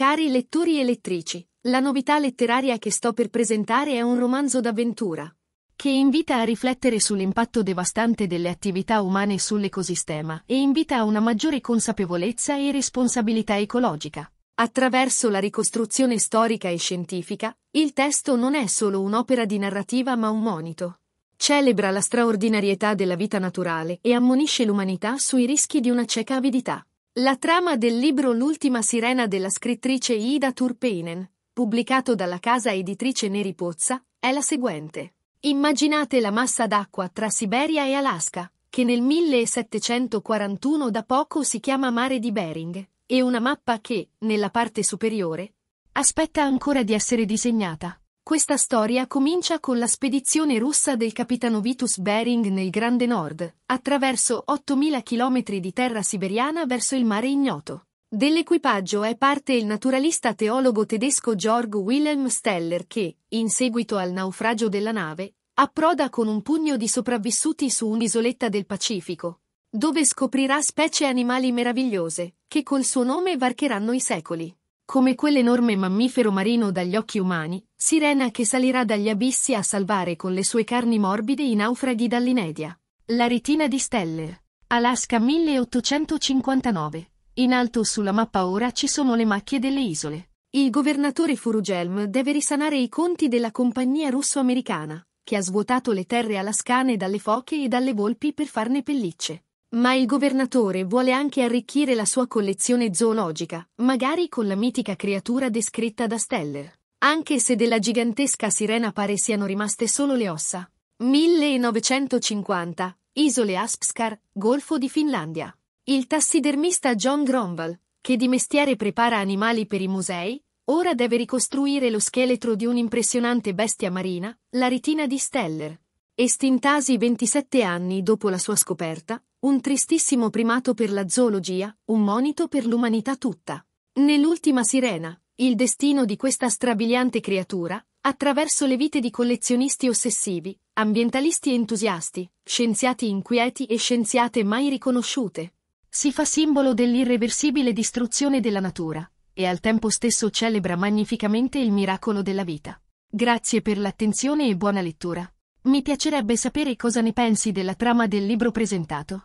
Cari lettori e lettrici, la novità letteraria che sto per presentare è un romanzo d'avventura che invita a riflettere sull'impatto devastante delle attività umane sull'ecosistema e invita a una maggiore consapevolezza e responsabilità ecologica. Attraverso la ricostruzione storica e scientifica, il testo non è solo un'opera di narrativa ma un monito. Celebra la straordinarietà della vita naturale e ammonisce l'umanità sui rischi di una cieca avidità. La trama del libro L'ultima sirena della scrittrice Ida Turpeinen, pubblicato dalla casa editrice Neri Pozza, è la seguente. Immaginate la massa d'acqua tra Siberia e Alaska, che nel 1741 da poco si chiama Mare di Bering, e una mappa che, nella parte superiore, aspetta ancora di essere disegnata. Questa storia comincia con la spedizione russa del capitano Vitus Bering nel Grande Nord, attraverso 8.000 km di terra siberiana verso il mare ignoto. Dell'equipaggio è parte il naturalista teologo tedesco Georg Wilhelm Steller che, in seguito al naufragio della nave, approda con un pugno di sopravvissuti su un'isoletta del Pacifico, dove scoprirà specie animali meravigliose, che col suo nome varcheranno i secoli come quell'enorme mammifero marino dagli occhi umani, sirena che salirà dagli abissi a salvare con le sue carni morbide i naufraghi dall'inedia. La retina di stelle. Alaska 1859. In alto sulla mappa ora ci sono le macchie delle isole. Il governatore Furugelm deve risanare i conti della compagnia russo-americana, che ha svuotato le terre alascane dalle foche e dalle volpi per farne pellicce. Ma il governatore vuole anche arricchire la sua collezione zoologica, magari con la mitica creatura descritta da Steller. Anche se della gigantesca sirena pare siano rimaste solo le ossa. 1950, Isole Aspskar, Golfo di Finlandia. Il tassidermista John Gromwell, che di mestiere prepara animali per i musei, ora deve ricostruire lo scheletro di un'impressionante bestia marina, la ritina di Steller. Estintasi 27 anni dopo la sua scoperta, un tristissimo primato per la zoologia, un monito per l'umanità tutta. Nell'ultima sirena, il destino di questa strabiliante creatura, attraverso le vite di collezionisti ossessivi, ambientalisti entusiasti, scienziati inquieti e scienziate mai riconosciute. Si fa simbolo dell'irreversibile distruzione della natura, e al tempo stesso celebra magnificamente il miracolo della vita. Grazie per l'attenzione e buona lettura. Mi piacerebbe sapere cosa ne pensi della trama del libro presentato.